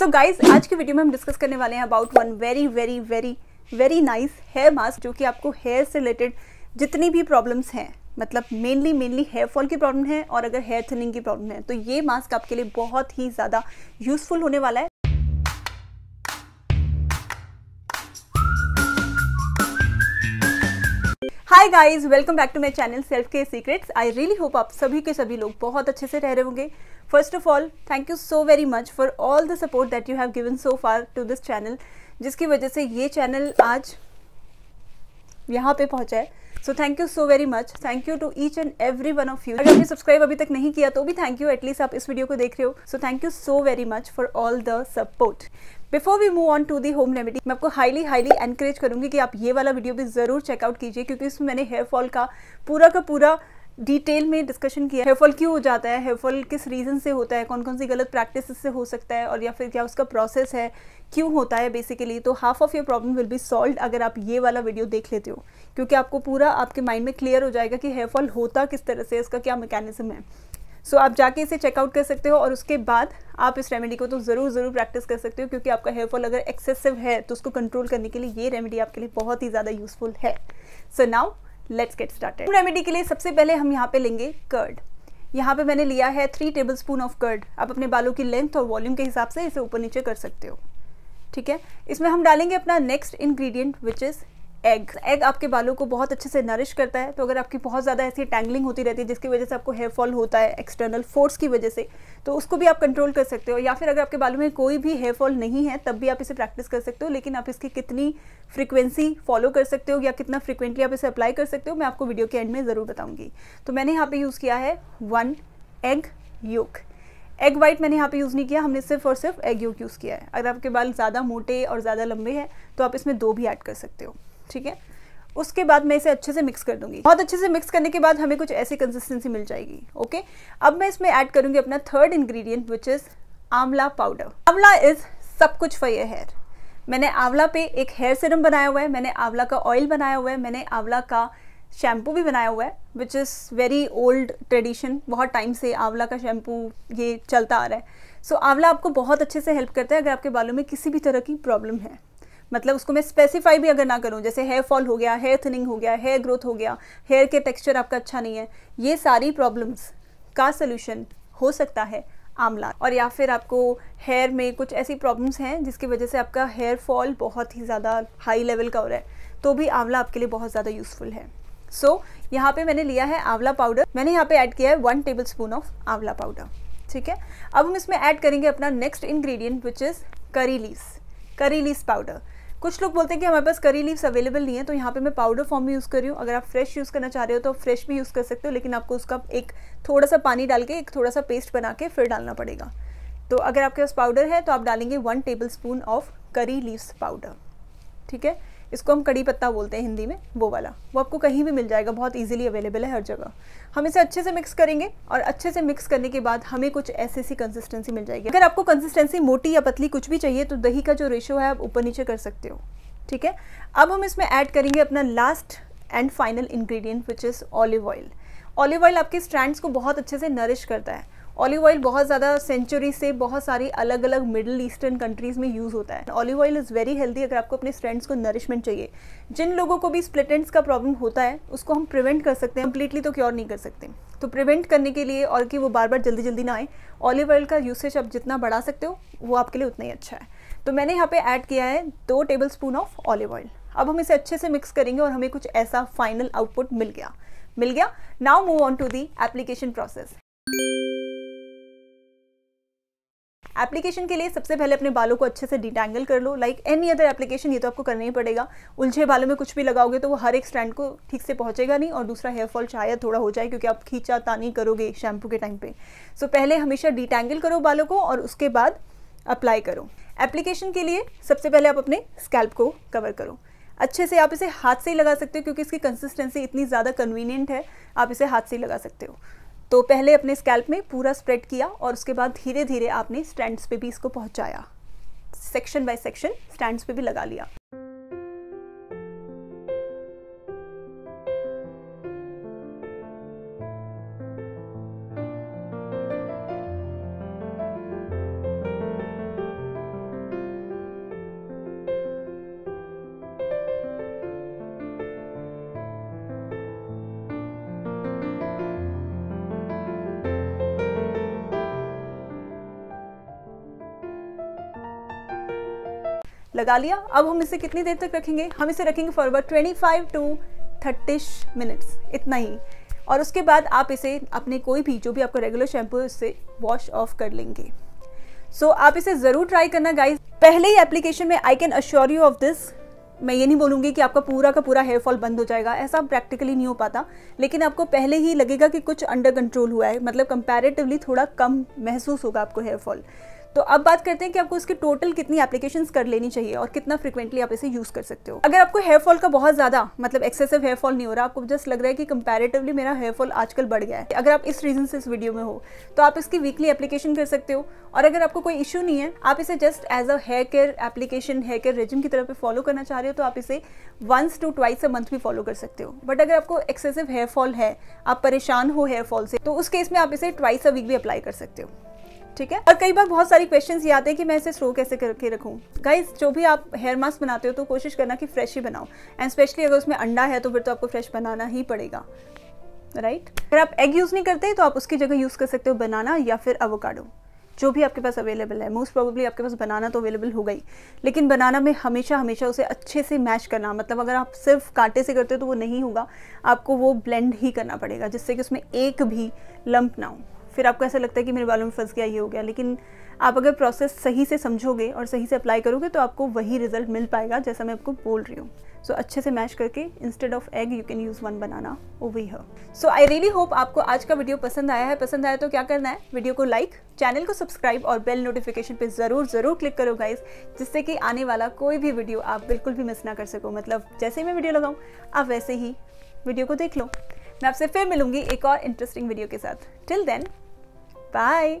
सो so guys आज की video में हम डिस्कस करने वाले हैं about one very very very very nice hair mask जो कि आपको हेयर से रिलेटेड जितनी भी प्रॉब्लम्स हैं मतलब मेनली मेनली हेयर फॉल की प्रॉब्लम है और अगर हेयर थिनिंग की प्रॉब्लम है तो ये मास्क आपके लिए बहुत ही ज़्यादा यूज़फुल होने वाला है hi guys welcome back to my channel self के सीक्रेट्स आई रियली होप आप सभी के सभी लोग बहुत अच्छे से रह रहे होंगे first of all thank you so very much for all the support that you have given so far to this channel जिसकी वजह से ये चैनल आज यहाँ पे पहुँचा है so thank you so very much thank you to each and every one of you अगर आपने सब्सक्राइब अभी तक नहीं किया तो भी थैंक यू एटलीस्ट आप इस वीडियो को देख रहे हो so thank you so very much for all the support before we move on to the home remedy मैं आपको हाईली हाईली एनकरेज करूंगी कि आप ये वाला वीडियो भी जरूर चेकआउट कीजिए क्योंकि इसमें मैंने हेयर फॉल का पूरा का पूरा डिटेल में डिस्कशन किया हेयरफॉल क्यों हो जाता है हेयरफॉल किस रीज़न से होता है कौन कौन सी गलत प्रैक्टिस से हो सकता है और या फिर क्या उसका प्रोसेस है क्यों होता है बेसिकली तो half of your problem will be solve अगर आप ये वाला वीडियो देख लेते हो क्योंकि आपको पूरा आपके माइंड में क्लियर हो जाएगा कि हेयरफॉल होता किस तरह से इसका क्या मैकेनिज्म है सो so, आप जाके इसे चेकआउट कर सकते हो और उसके बाद आप इस रेमेडी को तो ज़रूर ज़रूर प्रैक्टिस कर सकते हो क्योंकि आपका हेयरफॉल अगर एक्सेसिव है तो उसको कंट्रोल करने के लिए ये रेमेडी आपके लिए बहुत ही ज़्यादा यूजफुल है so so now let's get start remedy के लिए सबसे पहले हम यहाँ पे लेंगे कर्ड यहाँ पे मैंने लिया है three tablespoon of curd आप अपने बालों की लेंथ और वॉल्यूम के हिसाब से इसे ऊपर नीचे कर सकते हो ठीक है इसमें हम डालेंगे अपना next ingredient which is egg egg आपके बालों को बहुत अच्छे से नरिश करता है तो अगर आपकी बहुत ज़्यादा ऐसी टैंगलिंग होती रहती है जिसकी वजह से आपको हेयर फॉल होता है एक्सटर्नल फोर्स की वजह से तो उसको भी आप कंट्रोल कर सकते हो या फिर अगर आपके बालों में कोई भी हेयर फॉल नहीं है तब भी आप इसे प्रैक्टिस कर सकते हो लेकिन आप इसकी कितनी फ्रिक्वेंसी फॉलो कर सकते हो या कितना फ्रिक्वेंटली आप इसे अप्लाई कर सकते हो मैं आपको वीडियो के एंड में ज़रूर बताऊँगी तो मैंने यहाँ पर यूज़ किया है one egg yolk egg white मैंने यहाँ पे यूज़ नहीं किया हमने सिर्फ और सिर्फ एग योग यूज़ किया है अगर आपके बाल ज़्यादा मोटे और ज़्यादा लंबे हैं तो आप इसमें दो भी ऐड कर सकते हो ठीक है उसके बाद मैं इसे अच्छे से मिक्स कर दूंगी बहुत अच्छे से मिक्स करने के बाद हमें कुछ ऐसी कंसिस्टेंसी मिल जाएगी ओके अब मैं इसमें ऐड करूंगी अपना third ingredient which is amla powder amla is सब कुछ फॉर योर हेयर मैंने आंवला पे एक हेयर सीरम बनाया हुआ है मैंने आंवला का ऑयल बनाया हुआ है मैंने आंवला का शैम्पू भी बनाया हुआ है which is very old tradition बहुत टाइम से आंवला का शैम्पू ये चलता आ रहा है सो so, आंवला आपको बहुत अच्छे से हेल्प करता है अगर आपके बालों में किसी भी तरह की प्रॉब्लम है मतलब उसको मैं स्पेसिफाई भी अगर ना करूँ जैसे हेयर फॉल हो गया हेयर थिनिंग हो गया हेयर ग्रोथ हो गया हेयर के टेक्सचर आपका अच्छा नहीं है ये सारी प्रॉब्लम्स का सोल्यूशन हो सकता है आंवला और या फिर आपको हेयर में कुछ ऐसी प्रॉब्लम्स हैं जिसकी वजह से आपका हेयर फॉल बहुत ही ज़्यादा हाई लेवल का हो रहा है तो भी आंवला आपके लिए बहुत ज़्यादा यूज़फुल है सो so, यहाँ पे मैंने लिया है आंवला पाउडर मैंने यहाँ पे ऐड किया है one tablespoon of amla powder ठीक है अब हम इसमें ऐड करेंगे अपना next ingredient which is curry leaves curry leaves powder कुछ लोग बोलते हैं कि हमारे पास करी लीव्स अवेलेबल नहीं है तो यहाँ पे मैं पाउडर फॉर्म में यूज़ कर रही हूँ अगर आप फ्रेश यूज़ करना चाह रहे हो तो फ्रेश भी यूज़ कर सकते हो लेकिन आपको उसका एक थोड़ा सा पानी डाल के एक थोड़ा सा पेस्ट बना के फिर डालना पड़ेगा तो अगर आपके पास पाउडर है तो आप डालेंगे one tablespoon of curry leaves powder ठीक है इसको हम कड़ी पत्ता बोलते हैं हिंदी में वो वाला वो आपको कहीं भी मिल जाएगा बहुत इजीली अवेलेबल है हर जगह हम इसे अच्छे से मिक्स करेंगे और अच्छे से मिक्स करने के बाद हमें कुछ ऐसी सी कंसिस्टेंसी मिल जाएगी अगर आपको कंसिस्टेंसी मोटी या पतली कुछ भी चाहिए तो दही का जो रेशो है आप ऊपर नीचे कर सकते हो ठीक है अब हम इसमें ऐड करेंगे अपना last and final ingredient which is olive oil olive oil आपके स्ट्रैंड्स को बहुत अच्छे से नरिश करता है ऑलिव ऑयल बहुत ज़्यादा सेंचुरी से बहुत सारी अलग अलग मिडिल ईस्टर्न कंट्रीज़ में यूज़ होता है olive oil is very healthy अगर आपको अपने स्ट्रेंड्स को नरिशमेंट चाहिए जिन लोगों को भी स्प्लिटेंट्स का प्रॉब्लम होता है उसको हम प्रिवेंट कर सकते हैं कम्प्लीटली तो क्योर नहीं कर सकते तो प्रिवेंट करने के लिए और कि वो बार बार जल्दी जल्दी ना आए ऑलिव ऑयल का यूसेज आप जितना बढ़ा सकते हो वो आपके लिए उतना ही अच्छा है तो मैंने यहाँ पर ऐड किया है दो tablespoon of olive oil अब हम इसे अच्छे से मिक्स करेंगे और हमें कुछ ऐसा फाइनल आउटपुट मिल गया मिल गया now move on to the application process application के लिए सबसे पहले अपने बालों को अच्छे से डिटेंगल कर लो लाइक एनी अदर एप्लीकेशन ये तो आपको करना ही पड़ेगा उलझे बालों में कुछ भी लगाओगे तो वो हर एक स्ट्रैंड को ठीक से पहुंचेगा नहीं और दूसरा हेयरफॉल शायद थोड़ा हो जाए क्योंकि आप खींचा तानी करोगे शैम्पू के टाइम पर सो so, पहले हमेशा डिटेंगल करो बालों को और उसके बाद अप्लाई करो एप्लीकेशन के लिए सबसे पहले आप अपने स्कैल्प को कवर करो अच्छे से आप इसे हाथ से ही लगा सकते हो क्योंकि इसकी कंसिस्टेंसी इतनी ज़्यादा कन्वीनियंट है आप इसे हाथ से ही लगा सकते हो तो पहले अपने स्कैल्प में पूरा स्प्रेड किया और उसके बाद धीरे धीरे आपने स्टैंड्स पे भी इसको पहुंचाया सेक्शन बाय सेक्शन स्टैंड्स पे भी लगा लिया लगा लिया अब हम इसे कितनी देर तक रखेंगे हम इसे रखेंगे forward twenty five to thirty minutes इतना ही और उसके बाद आप इसे अपने कोई भी जो भी आपका रेगुलर शैम्पू उससे वॉश ऑफ कर लेंगे सो so, आप इसे ज़रूर ट्राई करना गाइज पहले ही एप्लीकेशन में I can assure you of this मैं ये नहीं बोलूँगी कि आपका पूरा का पूरा हेयर फॉल बंद हो जाएगा ऐसा प्रैक्टिकली नहीं हो पाता लेकिन आपको पहले ही लगेगा कि कुछ अंडर कंट्रोल हुआ है मतलब कंपैरेटिवली थोड़ा कम महसूस होगा आपको हेयर फॉल तो अब बात करते हैं कि आपको इसके टोटल कितनी एप्लीकेशन कर लेनी चाहिए और कितना फ्रिक्वेंटली आप इसे यूज़ कर सकते हो अगर आपको हेयरफॉल का बहुत ज़्यादा मतलब एक्सेसिव हेयरफॉल नहीं हो रहा आपको जस्ट लग रहा है कि कंपेरेटिवली मेरा हेयरफॉल आजकल बढ़ गया है अगर आप इस रीज़न से इस वीडियो में हो तो आप इसकी वीकली एप्लीकेशन कर सकते हो और अगर आपको कोई इशू नहीं है आप इसे just as a hair care application hair care regime की तरफ फॉलो करना चाह रहे हो तो आप इसे once to twice a month भी फॉलो कर सकते हो बट अगर आपको एक्सेसिव हेयरफॉल है आप परेशान हो हेयरफॉल से तो उस केस में आप इसे ट्वाइस अ वीक भी अप्लाई कर सकते हो ठीक है और कई बार बहुत सारी क्वेश्चन ये आते हैं कि मैं इसे स्लो कैसे करके रखूँ गाइज जो भी आप हेयर मास्क बनाते हो तो कोशिश करना कि फ्रेश ही बनाओ एंड स्पेशली अगर उसमें अंडा है तो फिर तो आपको फ्रेश बनाना ही पड़ेगा राइट right? अगर आप एग यूज़ नहीं करते तो आप उसकी जगह यूज़ कर सकते हो बनाना या फिर अवोकाडो जो भी आपके पास अवेलेबल है मोस्ट प्रोबेबली आपके पास बनाना तो अवेलेबल होगा ही लेकिन बनाना में हमेशा हमेशा उसे अच्छे से मैच करना मतलब अगर आप सिर्फ कांटे से करते हो तो वो नहीं होगा आपको वो ब्लेंड ही करना पड़ेगा जिससे कि उसमें एक भी लंप ना हो फिर आपको ऐसा लगता है कि मेरे बालों में फंस गया ये हो गया लेकिन आप अगर प्रोसेस सही से समझोगे और सही से अप्लाई करोगे तो आपको वही रिजल्ट मिल पाएगा जैसा मैं आपको बोल रही हूँ सो so, अच्छे से मैश करके instead of egg you can use one banana ओवी हर सो आई रियली होप आपको आज का वीडियो पसंद आया है पसंद आया तो क्या करना है वीडियो को लाइक चैनल को सब्सक्राइब और बेल नोटिफिकेशन पे ज़रूर ज़रूर क्लिक करो गाइज जिससे कि आने वाला कोई भी वीडियो आप बिल्कुल भी मिस ना कर सको मतलब जैसे ही मैं वीडियो लगाऊँ आप वैसे ही वीडियो को देख लो मैं आपसे फिर मिलूंगी एक और इंटरेस्टिंग वीडियो के साथ टिल देन बाय